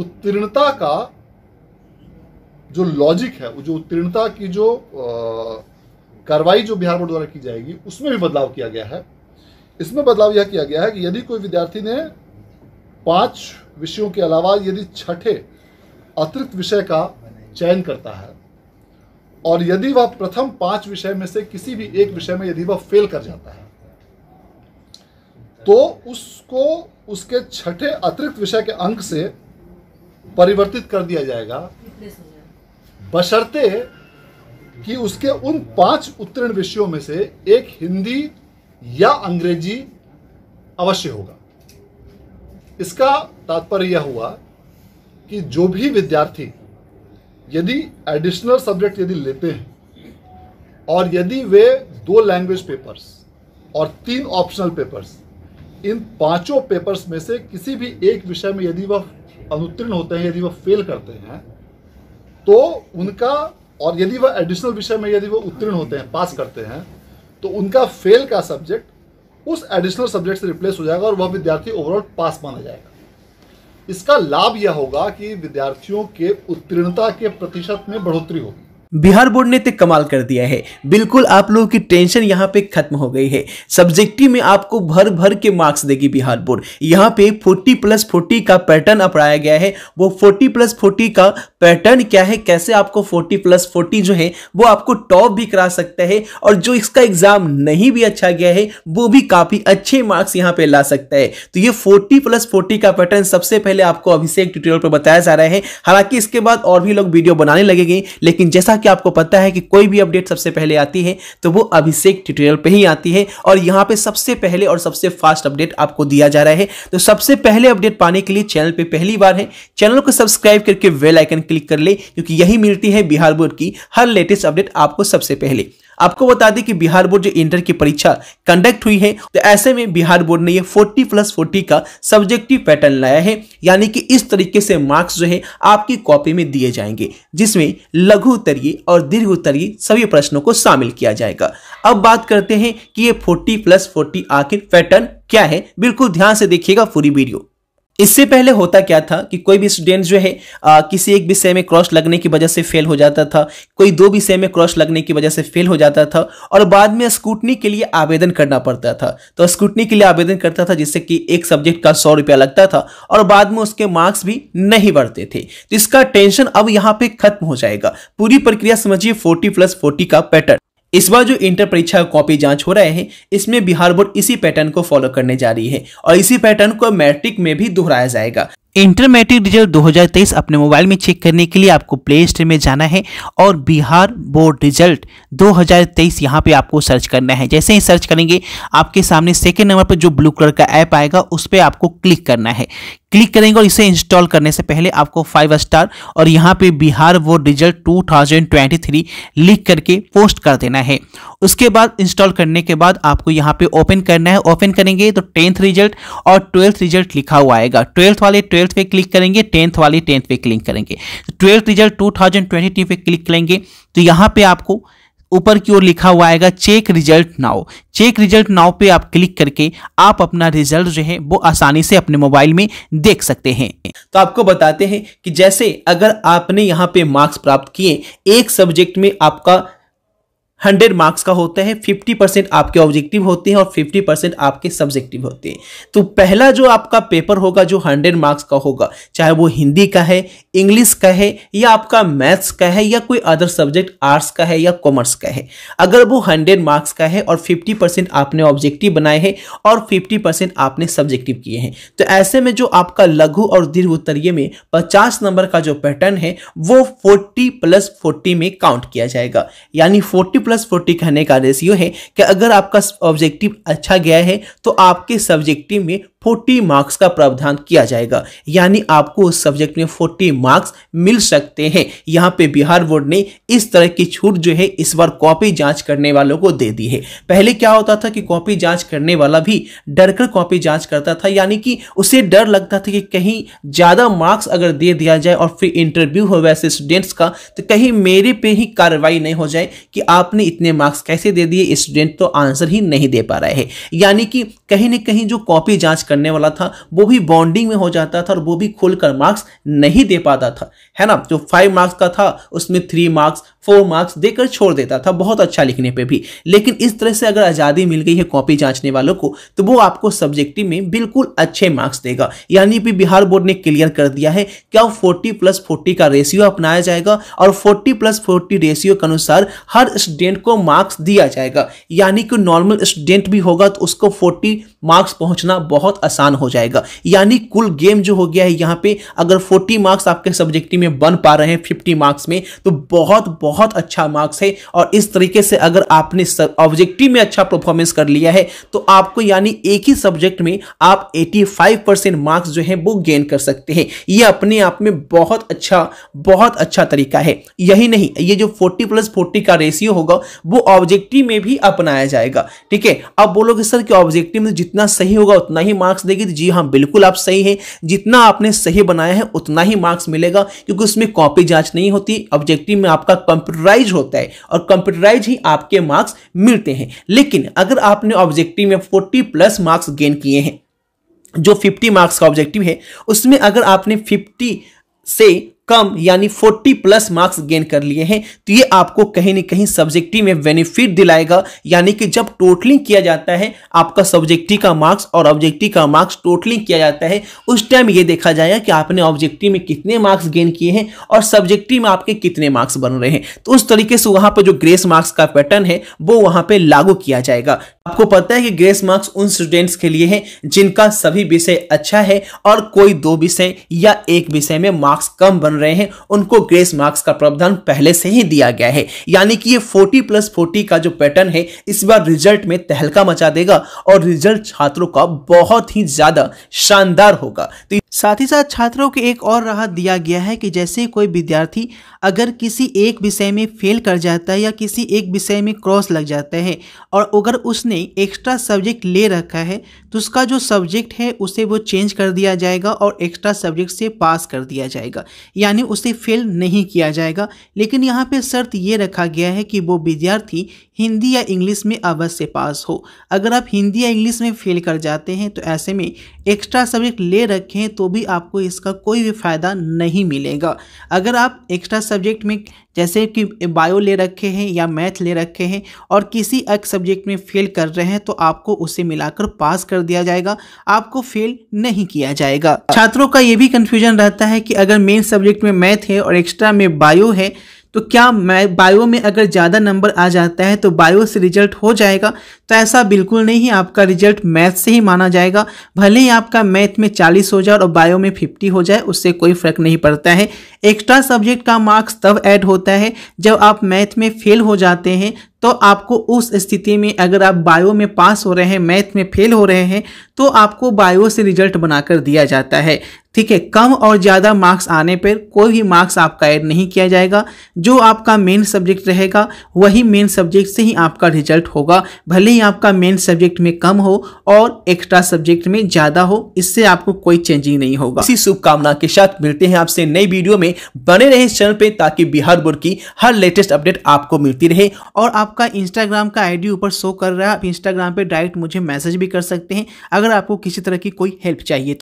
उत्तीर्णता का जो लॉजिक है जो उत्तीर्णता की जो कार्रवाई जो बिहार बोर्ड द्वारा की जाएगी उसमें भी बदलाव किया गया है इसमें बदलाव यह किया गया है कि यदि कोई विद्यार्थी ने पांच विषयों के अलावा यदि छठे अतिरिक्त विषय का चयन करता है और यदि वह प्रथम पांच विषय में से किसी भी एक विषय में यदि वह फेल कर जाता है तो उसको उसके छठे अतिरिक्त विषय के अंक से परिवर्तित कर दिया जाएगा बशर्ते कि उसके उन पांच उत्तीर्ण विषयों में से एक हिंदी या अंग्रेजी अवश्य होगा इसका तात्पर्य यह हुआ कि जो भी विद्यार्थी यदि एडिशनल सब्जेक्ट यदि लेते हैं और यदि वे दो लैंग्वेज पेपर्स और तीन ऑप्शनल पेपर्स इन पांचों पेपर्स में से किसी भी एक विषय में यदि वह अनुत्तीर्ण होते हैं यदि वह फेल करते हैं तो उनका और यदि वह एडिशनल विषय में यदि वह उत्तीर्ण होते हैं पास करते हैं तो उनका फेल का सब्जेक्ट उस एडिशनल सब्जेक्ट से रिप्लेस हो जाएगा और वह विद्यार्थी ओवरऑल पास माना जाएगा इसका लाभ यह होगा कि विद्यार्थियों के उत्तीर्णता के प्रतिशत में बढ़ोतरी होगी बिहार बोर्ड ने तो कमाल कर दिया है बिल्कुल आप लोगों की टेंशन यहाँ पे खत्म हो गई है सब्जेक्टिव में आपको भर भर के मार्क्स देगी बिहार बोर्ड यहाँ पे 40 प्लस 40 का पैटर्न अपनाया गया है वो 40 प्लस 40 का पैटर्न क्या है कैसे आपको 40 प्लस 40 जो है वो आपको टॉप भी करा सकता है और जो इसका एग्जाम नहीं भी अच्छा गया है वो भी काफी अच्छे मार्क्स यहाँ पे ला सकता है तो ये फोर्टी प्लस फोर्टी का पैटर्न सबसे पहले आपको अभिषेक ट्यूटोरियल पर बताया जा रहा है हालांकि इसके बाद और भी लोग वीडियो बनाने लगेंगे लेकिन जैसा कि कि आपको पता है कि कोई भी अपडेट सबसे पहले आती है तो वो अभिषेक ट्यूटोरियल पे ही आती है और यहाँ पे सबसे पहले और सबसे फास्ट अपडेट आपको दिया जा रहा है तो सबसे पहले अपडेट पाने के लिए चैनल पे पहली बार है चैनल को सब्सक्राइब करके वेल आइकन क्लिक कर ले क्योंकि यही मिलती है बिहार बोर्ड की हर लेटेस्ट अपडेट आपको सबसे पहले आपको बता दें कि बिहार बोर्ड जो इंटर की परीक्षा कंडक्ट हुई है तो ऐसे में बिहार बोर्ड ने ये 40 प्लस 40 का सब्जेक्टिव पैटर्न लाया है यानी कि इस तरीके से मार्क्स जो है आपकी कॉपी में दिए जाएंगे जिसमें लघु उत्तरीय और दीर्घ उत्तरीय सभी प्रश्नों को शामिल किया जाएगा अब बात करते हैं कि ये फोर्टी प्लस फोर्टी आखिर पैटर्न क्या है बिल्कुल ध्यान से देखिएगा पूरी वीडियो इससे पहले होता क्या था कि कोई भी स्टूडेंट जो है आ, किसी एक विषय में क्रॉस लगने की वजह से फेल हो जाता था कोई दो विषय में क्रॉस लगने की वजह से फेल हो जाता था और बाद में स्कूटनी के लिए आवेदन करना पड़ता था तो स्कूटनी के लिए आवेदन करता था जिससे कि एक सब्जेक्ट का सौ रुपया लगता था और बाद में उसके मार्क्स भी नहीं बढ़ते थे तो इसका टेंशन अब यहाँ पे खत्म हो जाएगा पूरी प्रक्रिया समझिए फोर्टी प्लस फोर्टी का पैटर्न इस बार जो इंटर परीक्षा कॉपी जांच हो रहे हैं इसमें बिहार बोर्ड इसी पैटर्न को फॉलो करने जा रही है और इसी पैटर्न को मैट्रिक में भी दोहराया जाएगा इंटर मैट्रिक रिजल्ट 2023 अपने मोबाइल में चेक करने के लिए आपको प्ले स्टोर में जाना है और बिहार बोर्ड रिजल्ट 2023 यहाँ पे आपको सर्च करना है जैसे ही सर्च करेंगे आपके सामने सेकेंड नंबर पर जो ब्लू कलर का ऐप आएगा उस पर आपको क्लिक करना है क्लिक करेंगे और इसे इंस्टॉल करने से पहले आपको फाइव स्टार और यहाँ पे बिहार बोर्ड रिजल्ट 2023 लिख करके पोस्ट कर देना है उसके बाद इंस्टॉल करने के बाद आपको यहाँ पे ओपन करना है ओपन करेंगे तो टेंथ रिजल्ट और ट्वेल्थ रिजल्ट लिखा हुआ आएगा ट्वेल्थ वाले ट्वेल्थ ट्वेल्थ पे क्लिक करेंगे टेंथ वाली टेंथ पे क्लिक करेंगे twelfth result two thousand twenty two पे क्लिक करेंगे तो यहाँ पे आपको ऊपर की ओर लिखा हुआ आएगा check result now check result now पे आप क्लिक करके आप अपना रिजल्ट जो है वो आसानी से अपने मोबाइल में देख सकते हैं तो आपको बताते हैं कि जैसे अगर आपने यहाँ पे मार्क्स प्राप्त किए एक सब्जेक्ट में आपका हंड्रेड मार्क्स का होता है फिफ्टी परसेंट आपके ऑब्जेक्टिव होते हैं और फिफ्टी परसेंट आपके सब्जेक्टिव होते हैं तो पहला जो आपका पेपर होगा जो हंड्रेड मार्क्स का होगा चाहे वो हिंदी का है इंग्लिश का है या आपका मैथ्स का है या कोई अदर सब्जेक्ट आर्ट्स का है या कॉमर्स का है अगर वो हंड्रेड मार्क्स का है और फिफ्टी परसेंट आपने ऑब्जेक्टिव बनाए हैं और फिफ्टी परसेंट आपने सब्जेक्टिव किए हैं तो ऐसे में जो आपका लघु और दीर्घ उत्तरीय में पचास नंबर का जो पैटर्न है वो फोर्टी प्लस फोर्टी में काउंट किया जाएगा यानी फोर्टी प्लस फोर्टी कहने का रेशियो है कि अगर आपका ऑब्जेक्टिव अच्छा गया है तो आपके सब्जेक्टिव में 40 मार्क्स का प्रावधान किया जाएगा यानी आपको उस सब्जेक्ट में 40 मार्क्स मिल सकते हैं यहाँ पे बिहार बोर्ड ने इस तरह की छूट जो है इस बार कॉपी जांच करने वालों को दे दी है पहले क्या होता था कि कॉपी जांच करने वाला भी डर कर कॉपी जांच करता था यानी कि उसे डर लगता था कि कहीं ज़्यादा मार्क्स अगर दे दिया जाए और फिर इंटरव्यू हो वैसे स्टूडेंट्स का तो कहीं मेरे पे ही कार्रवाई नहीं हो जाए कि आपने इतने मार्क्स कैसे दे दिए स्टूडेंट तो आंसर ही नहीं दे पा रहे हैं यानी कि कहीं ना कहीं जो कॉपी जाँच कर करने वाला था वो भी बॉन्डिंग में हो जाता था और वो भी खुलकर मार्क्स नहीं दे पाता था है ना जो फाइव मार्क्स का था उसमें थ्री मार्क्स फोर मार्क्स देकर छोड़ देता था बहुत अच्छा लिखने पे भी लेकिन इस तरह से अगर आज़ादी मिल गई है कॉपी जांचने वालों को तो वो आपको सब्जेक्टिव में बिल्कुल अच्छे मार्क्स देगा यानी भी बिहार बोर्ड ने क्लियर कर दिया है क्या फोर्टी प्लस फोर्टी का रेशियो अपनाया जाएगा और फोर्टी प्लस फोर्टी रेशियो के अनुसार हर स्टूडेंट को मार्क्स दिया जाएगा यानी कि नॉर्मल स्टूडेंट भी होगा तो उसको फोर्टी मार्क्स पहुँचना बहुत आसान हो जाएगा यानी कुल गेम जो हो गया है यहाँ पर अगर फोर्टी मार्क्स आपके सब्जेक्टिव में बन पा रहे हैं फिफ्टी मार्क्स में तो बहुत बहुत बहुत अच्छा मार्क्स है और इस तरीके से अगर आपने ऑब्जेक्टिव में अच्छा परफॉर्मेंस कर लिया है तो आपको यानी एक ही सब्जेक्ट में आप 85 परसेंट मार्क्स जो है वो गेन कर सकते हैं ये अपने आप में बहुत अच्छा बहुत अच्छा तरीका है यही नहीं ये जो 40 प्लस 40 का रेशियो होगा वो ऑब्जेक्टिव में भी अपनाया जाएगा ठीक है अब बोलोगे सर कि ऑब्जेक्टिव में जितना सही होगा उतना ही मार्क्स देगी तो जी हाँ बिल्कुल आप सही है जितना आपने सही बनाया है उतना ही मार्क्स मिलेगा क्योंकि उसमें कॉपी जांच नहीं होती ऑब्जेक्टिव में आपका कंप्यूटराइज होता है और कंप्यूटराइज ही आपके मार्क्स मिलते हैं लेकिन अगर आपने ऑब्जेक्टिव में फोर्टी प्लस मार्क्स गेन किए हैं जो 50 मार्क्स का ऑब्जेक्टिव है उसमें अगर आपने 50 से कम यानी 40 प्लस मार्क्स गेन कर लिए हैं तो ये आपको कहीं ना कहीं सब्जेक्टिव में बेनिफिट दिलाएगा यानी कि जब टोटलिंग किया जाता है आपका सब्जेक्टिव का मार्क्स और ऑब्जेक्टिव का मार्क्स टोटलिंग किया जाता है उस टाइम ये देखा जाएगा कि आपने ऑब्जेक्टिव में कितने मार्क्स गेन किए हैं और सब्जेक्टिव में आपके कितने मार्क्स बन रहे हैं तो उस तरीके से वहां पर जो ग्रेस मार्क्स का पैटर्न है वो वहां पर लागू किया जाएगा आपको पता है कि ग्रेस मार्क्स उन स्टूडेंट्स के लिए है जिनका सभी विषय अच्छा है और कोई दो विषय या एक विषय में मार्क्स कम बन रहे हैं उनको ग्रेस मार्क्स का प्रावधान पहले से ही दिया गया है यानी कि ये 40 प्लस 40 का जो पैटर्न है इस बार रिजल्ट में तहलका मचा देगा और रिजल्ट छात्रों का बहुत ही ज्यादा शानदार होगा तो साथ ही साथ छात्रों को एक और राहत दिया गया है कि जैसे कोई विद्यार्थी अगर किसी एक विषय में फेल कर जाता है या किसी एक विषय में क्रॉस लग जाता है और अगर उसने एक्स्ट्रा सब्जेक्ट ले रखा है तो उसका जो सब्जेक्ट है उसे वो चेंज कर दिया जाएगा और एक्स्ट्रा सब्जेक्ट से पास कर दिया जाएगा यानी उसे फेल नहीं किया जाएगा लेकिन यहाँ पे शर्त ये रखा गया है कि वो विद्यार्थी हिंदी या इंग्लिश में अवश्य पास हो अगर आप हिंदी या इंग्लिश में फेल कर जाते हैं तो ऐसे में एक्स्ट्रा सब्जेक्ट ले रखें तो भी आपको इसका कोई भी फ़ायदा नहीं मिलेगा अगर आप एक्स्ट्रा सब्जेक्ट में जैसे कि बायो ले रखे हैं या मैथ ले रखे हैं और किसी एक सब्जेक्ट में फेल कर रहे हैं तो आपको उसे मिलाकर पास कर दिया जाएगा आपको फेल नहीं किया जाएगा छात्रों का ये भी कन्फ्यूजन रहता है कि अगर मेन सब्जेक्ट में मैथ है और एक्स्ट्रा में बायो है तो क्या मै बायो में अगर ज़्यादा नंबर आ जाता है तो बायो से रिजल्ट हो जाएगा तो ऐसा बिल्कुल नहीं आपका रिजल्ट मैथ से ही माना जाएगा भले ही आपका मैथ में चालीस हो जाए और बायो में फिफ्टी हो जाए उससे कोई फर्क नहीं पड़ता है एक्स्ट्रा सब्जेक्ट का मार्क्स तब ऐड होता है जब आप मैथ में फेल हो जाते हैं तो आपको उस स्थिति में अगर आप बायो में पास हो रहे हैं मैथ में फेल हो रहे हैं तो आपको बायो से रिजल्ट बनाकर दिया जाता है ठीक है कम और ज़्यादा मार्क्स आने पर कोई भी मार्क्स आपका ऐड नहीं किया जाएगा जो आपका मेन सब्जेक्ट रहेगा वही मेन सब्जेक्ट से ही आपका रिजल्ट होगा भले ही आपका मेन सब्जेक्ट में कम हो और एक्स्ट्रा सब्जेक्ट में ज़्यादा हो इससे आपको कोई चेंजिंग नहीं होगा इसी शुभकामना के साथ मिलते हैं आपसे नई वीडियो में बने रहे इस चैनल पर ताकि बिहार बोर्ड की हर लेटेस्ट अपडेट आपको मिलती रहे और आप आपका इंस्टाग्राम का आईडी ऊपर शो कर रहा है आप इंस्टाग्राम पे डायरेक्ट मुझे मैसेज भी कर सकते हैं अगर आपको किसी तरह की कोई हेल्प चाहिए तो।